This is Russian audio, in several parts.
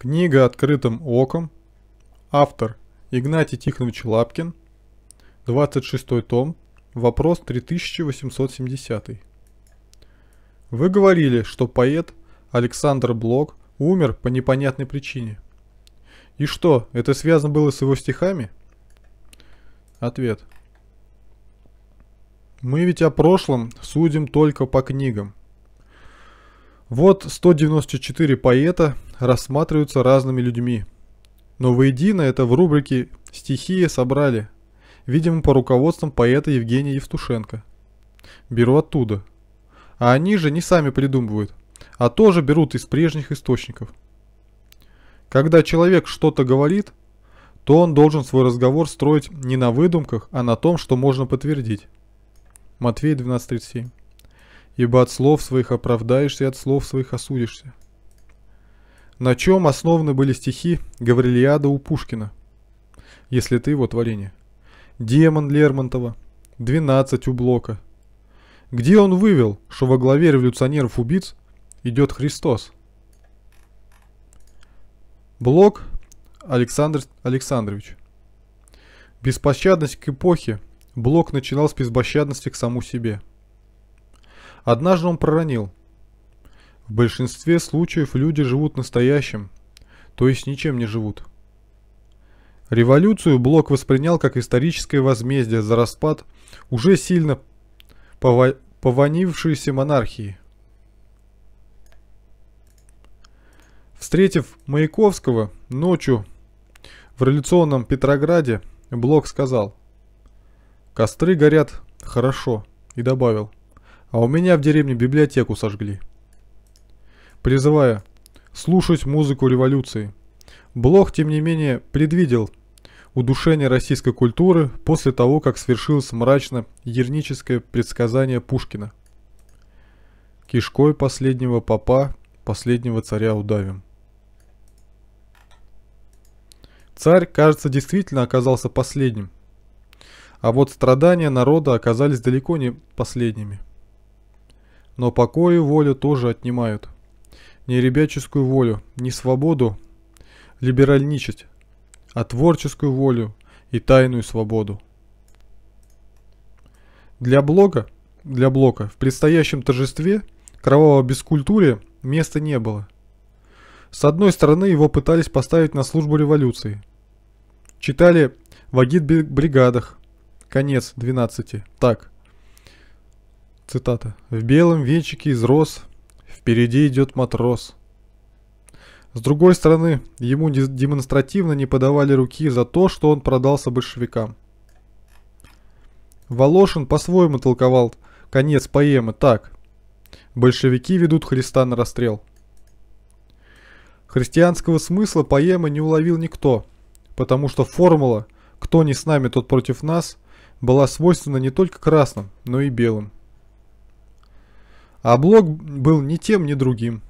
Книга «Открытым оком». Автор Игнатий Тихонович Лапкин. 26 том. Вопрос 3870. Вы говорили, что поэт Александр Блок умер по непонятной причине. И что, это связано было с его стихами? Ответ. Мы ведь о прошлом судим только по книгам. Вот 194 поэта рассматриваются разными людьми. Но воедино это в рубрике «Стихии собрали», видимо, по руководствам поэта Евгения Евтушенко. Беру оттуда. А они же не сами придумывают, а тоже берут из прежних источников. Когда человек что-то говорит, то он должен свой разговор строить не на выдумках, а на том, что можно подтвердить. Матвей 12.37 ибо от слов своих оправдаешься и от слов своих осудишься. На чем основаны были стихи Гаврилиада у Пушкина? Если ты его творение. Демон Лермонтова, 12 у Блока. Где он вывел, что во главе революционеров-убийц идет Христос? Блок Александр Александрович. Беспощадность к эпохе Блок начинал с беспощадности к саму себе – Однажды он проронил. В большинстве случаев люди живут настоящим, то есть ничем не живут. Революцию Блок воспринял как историческое возмездие за распад уже сильно пова пованившейся монархии. Встретив Маяковского ночью в революционном Петрограде, Блок сказал «Костры горят хорошо» и добавил – а у меня в деревне библиотеку сожгли. Призывая слушать музыку революции. Блох, тем не менее, предвидел удушение российской культуры после того, как свершилось мрачно-ерническое предсказание Пушкина. Кишкой последнего папа, последнего царя удавим. Царь, кажется, действительно оказался последним. А вот страдания народа оказались далеко не последними. Но покой и волю тоже отнимают. Не ребяческую волю, не свободу либеральничать, а творческую волю и тайную свободу. Для блога, для блока в предстоящем торжестве кровавого бескультурия места не было. С одной стороны, его пытались поставить на службу революции. Читали в агитбригадах. Конец 12. Так. Цитата. «В белом венчике из роз впереди идет матрос». С другой стороны, ему демонстративно не подавали руки за то, что он продался большевикам. Волошин по-своему толковал конец поэмы так. «Большевики ведут Христа на расстрел». Христианского смысла поэмы не уловил никто, потому что формула «кто не с нами, тот против нас» была свойственна не только красным, но и белым. А блог был ни тем, ни другим.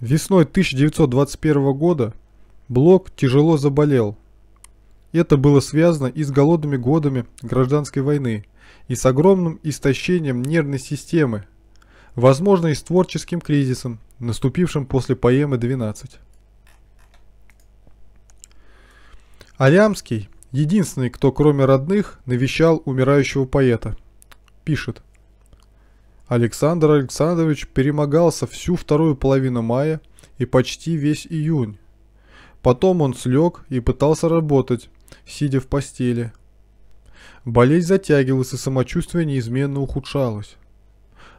Весной 1921 года Блок тяжело заболел. Это было связано и с голодными годами гражданской войны, и с огромным истощением нервной системы, возможно и с творческим кризисом, наступившим после поэмы «12». Алямский, единственный, кто кроме родных навещал умирающего поэта, пишет – Александр Александрович перемогался всю вторую половину мая и почти весь июнь. Потом он слег и пытался работать, сидя в постели. Болезнь затягивалась и самочувствие неизменно ухудшалось.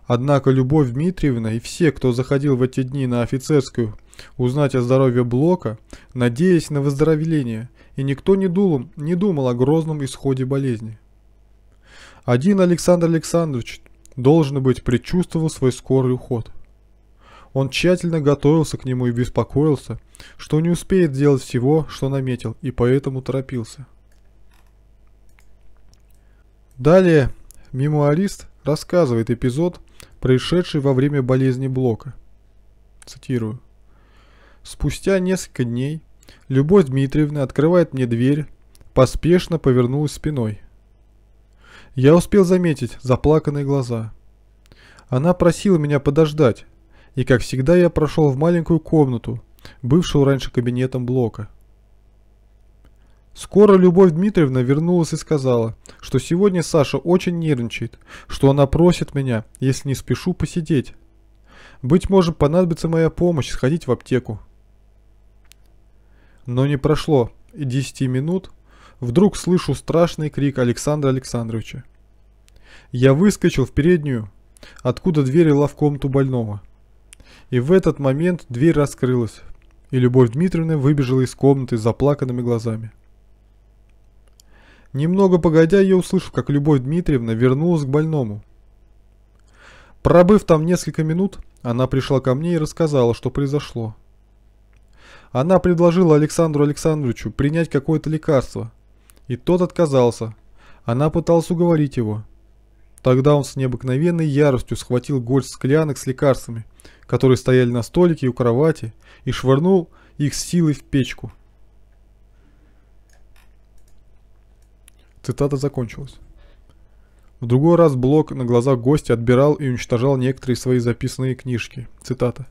Однако Любовь Дмитриевна и все, кто заходил в эти дни на офицерскую, узнать о здоровье Блока, надеясь на выздоровление, и никто не, думал, не думал о грозном исходе болезни. Один Александр Александрович должен быть, предчувствовал свой скорый уход. Он тщательно готовился к нему и беспокоился, что не успеет сделать всего, что наметил, и поэтому торопился. Далее мемуарист рассказывает эпизод, происшедший во время болезни Блока. Цитирую. «Спустя несколько дней Любовь Дмитриевна открывает мне дверь, поспешно повернулась спиной. Я успел заметить заплаканные глаза. Она просила меня подождать, и как всегда я прошел в маленькую комнату, бывшую раньше кабинетом Блока. Скоро Любовь Дмитриевна вернулась и сказала, что сегодня Саша очень нервничает, что она просит меня, если не спешу, посидеть. Быть может, понадобится моя помощь сходить в аптеку. Но не прошло и 10 минут, вдруг слышу страшный крик Александра Александровича. Я выскочил в переднюю, откуда дверь вела в комнату больного. И в этот момент дверь раскрылась, и Любовь Дмитриевна выбежала из комнаты с заплаканными глазами. Немного погодя, я услышал, как Любовь Дмитриевна вернулась к больному. Пробыв там несколько минут, она пришла ко мне и рассказала, что произошло. Она предложила Александру Александровичу принять какое-то лекарство – и тот отказался. Она пыталась уговорить его. Тогда он с необыкновенной яростью схватил горсть склянок с лекарствами, которые стояли на столике и у кровати, и швырнул их силой в печку. Цитата закончилась. В другой раз Блок на глазах гостя отбирал и уничтожал некоторые свои записанные книжки. Цитата.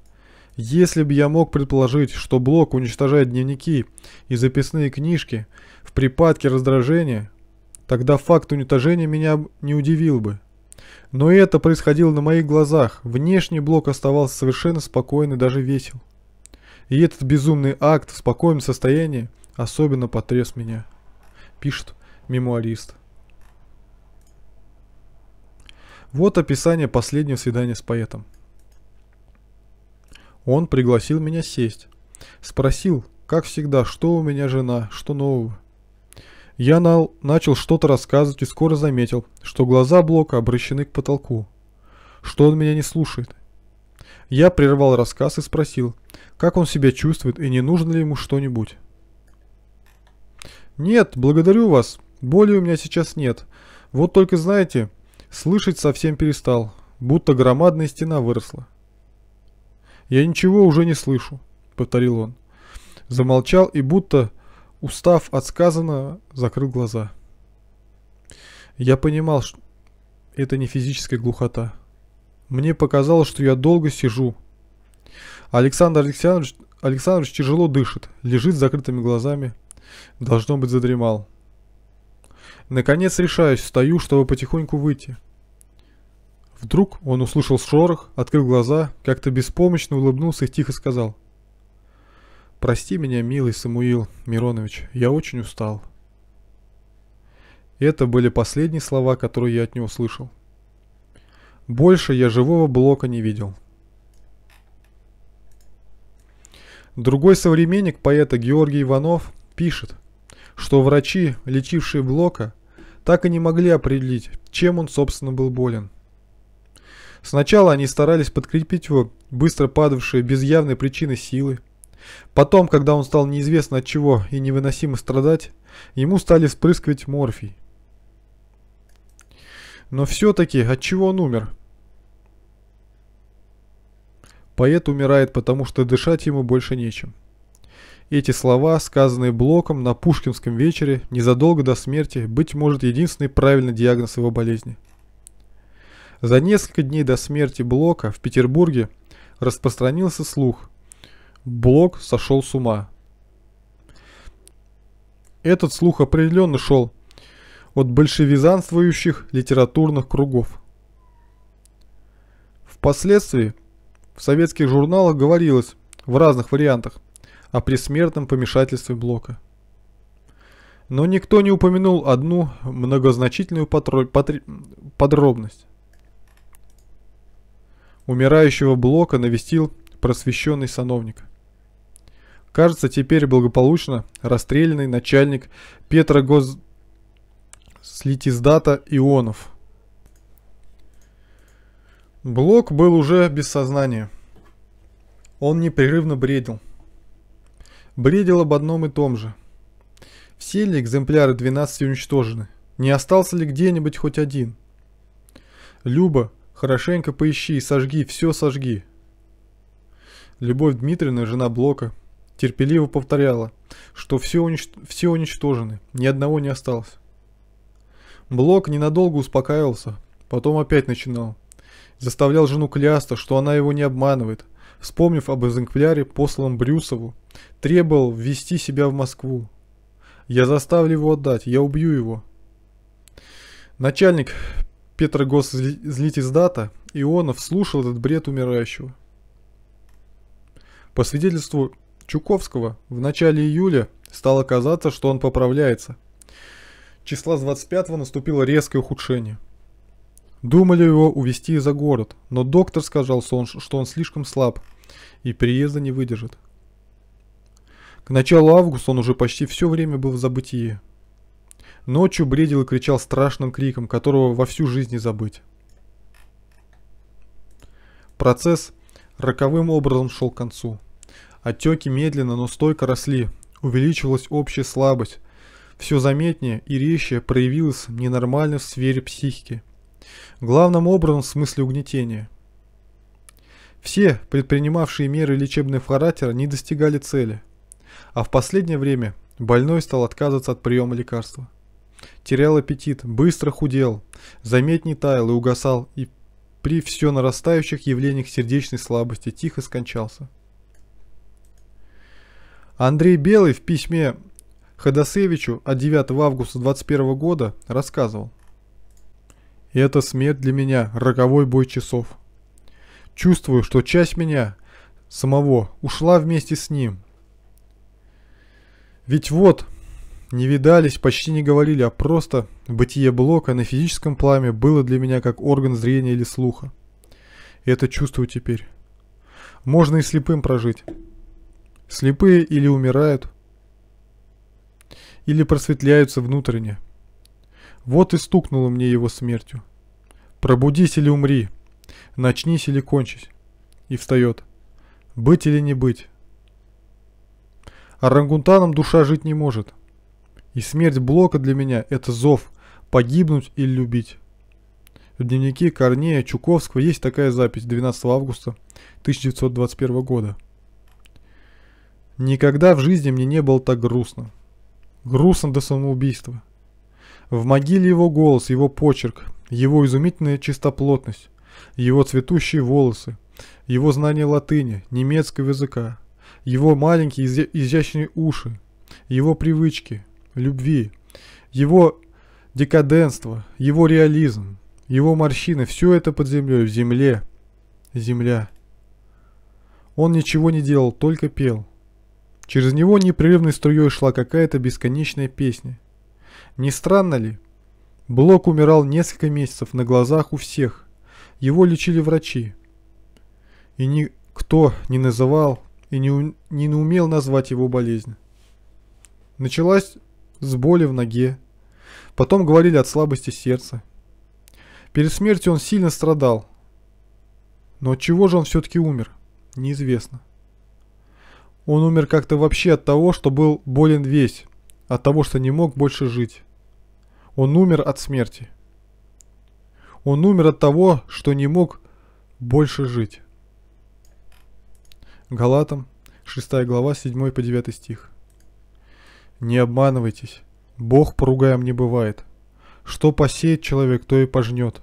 Если бы я мог предположить, что Блок уничтожает дневники и записные книжки в припадке раздражения, тогда факт уничтожения меня не удивил бы. Но это происходило на моих глазах. Внешний Блок оставался совершенно спокойный, даже весел. И этот безумный акт в спокойном состоянии особенно потряс меня. Пишет мемуарист. Вот описание последнего свидания с поэтом. Он пригласил меня сесть. Спросил, как всегда, что у меня жена, что нового. Я на... начал что-то рассказывать и скоро заметил, что глаза Блока обращены к потолку. Что он меня не слушает. Я прервал рассказ и спросил, как он себя чувствует и не нужно ли ему что-нибудь. «Нет, благодарю вас. Боли у меня сейчас нет. Вот только, знаете, слышать совсем перестал, будто громадная стена выросла. «Я ничего уже не слышу», — повторил он. Замолчал и будто, устав от сказанного, закрыл глаза. Я понимал, что это не физическая глухота. Мне показалось, что я долго сижу. Александр Александрович, Александрович тяжело дышит, лежит с закрытыми глазами. Должно быть, задремал. Наконец решаюсь, встаю, чтобы потихоньку выйти. Вдруг он услышал шорох, открыл глаза, как-то беспомощно улыбнулся и тихо сказал. «Прости меня, милый Самуил Миронович, я очень устал». Это были последние слова, которые я от него слышал. Больше я живого блока не видел. Другой современник поэта Георгий Иванов пишет, что врачи, лечившие Блока, так и не могли определить, чем он, собственно, был болен – Сначала они старались подкрепить его быстро падавшие без явной причины силы. Потом, когда он стал неизвестно от чего и невыносимо страдать, ему стали вспрыскивать морфий. Но все-таки от чего он умер? Поэт умирает, потому что дышать ему больше нечем. Эти слова, сказанные Блоком на Пушкинском вечере незадолго до смерти, быть может единственный правильный диагноз его болезни – за несколько дней до смерти Блока в Петербурге распространился слух. Блок сошел с ума. Этот слух определенно шел от большевизанствующих литературных кругов. Впоследствии в советских журналах говорилось в разных вариантах о присмертном помешательстве Блока. Но никто не упомянул одну многозначительную подробность. Умирающего Блока навестил просвещенный сановник. Кажется, теперь благополучно расстрелянный начальник Петрогоз... Слитиздата Ионов. Блок был уже без сознания. Он непрерывно бредил. Бредил об одном и том же. Все ли экземпляры 12 уничтожены? Не остался ли где-нибудь хоть один? Люба, Хорошенько поищи и сожги, все сожги. Любовь Дмитриевна, жена Блока, терпеливо повторяла, что все, унич... все уничтожены, ни одного не осталось. Блок ненадолго успокаивался, потом опять начинал. Заставлял жену клясться, что она его не обманывает. Вспомнив об экземпляре, посланном Брюсову, требовал ввести себя в Москву. «Я заставлю его отдать, я убью его». Начальник Петр Гос злить из дата, Ионов слушал этот бред умирающего. По свидетельству Чуковского, в начале июля стало казаться, что он поправляется. Числа с 25 наступило резкое ухудшение. Думали его увезти за город, но доктор сказал, что он слишком слаб и приезда не выдержит. К началу августа он уже почти все время был в забытии. Ночью бредил и кричал страшным криком, которого во всю жизнь не забыть. Процесс роковым образом шел к концу. Отеки медленно, но стойко росли, увеличивалась общая слабость. Все заметнее и резче проявилась ненормальность в сфере психики. Главным образом в смысле угнетения. Все предпринимавшие меры лечебного характера не достигали цели, а в последнее время больной стал отказываться от приема лекарства. Терял аппетит, быстро худел, заметней таял и угасал, и при все нарастающих явлениях сердечной слабости тихо скончался. Андрей Белый в письме Ходосевичу от 9 августа 21 года рассказывал. «Это смерть для меня, роковой бой часов. Чувствую, что часть меня самого ушла вместе с ним. Ведь вот не видались, почти не говорили, а просто бытие Блока на физическом пламе было для меня как орган зрения или слуха. И это чувствую теперь. Можно и слепым прожить. Слепые или умирают, или просветляются внутренне. Вот и стукнуло мне его смертью. Пробудись или умри, начнись или кончись. И встает. Быть или не быть. А рангунтаном душа жить не может – и смерть Блока для меня – это зов – погибнуть или любить. В дневнике Корнея Чуковского есть такая запись 12 августа 1921 года. «Никогда в жизни мне не было так грустно. Грустно до самоубийства. В могиле его голос, его почерк, его изумительная чистоплотность, его цветущие волосы, его знание латыни, немецкого языка, его маленькие изящные уши, его привычки – любви, его декаденство, его реализм, его морщины, все это под землей, в земле, земля. Он ничего не делал, только пел. Через него непрерывной струей шла какая-то бесконечная песня. Не странно ли? Блок умирал несколько месяцев на глазах у всех. Его лечили врачи. И никто не называл и не, не умел назвать его болезнь. Началась с боли в ноге. Потом говорили от слабости сердца. Перед смертью он сильно страдал. Но от чего же он все-таки умер, неизвестно. Он умер как-то вообще от того, что был болен весь, от того, что не мог больше жить. Он умер от смерти. Он умер от того, что не мог больше жить. Галатам, 6 глава, 7 по 9 стих. Не обманывайтесь. Бог поругаем не бывает. Что посеет человек, то и пожнет.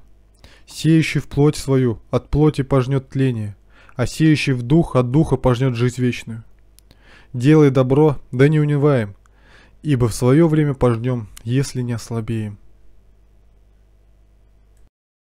Сеющий в плоть свою, от плоти пожнет тление, а сеющий в дух, от духа пожнет жизнь вечную. Делай добро, да не унываем, ибо в свое время пожнем, если не ослабеем.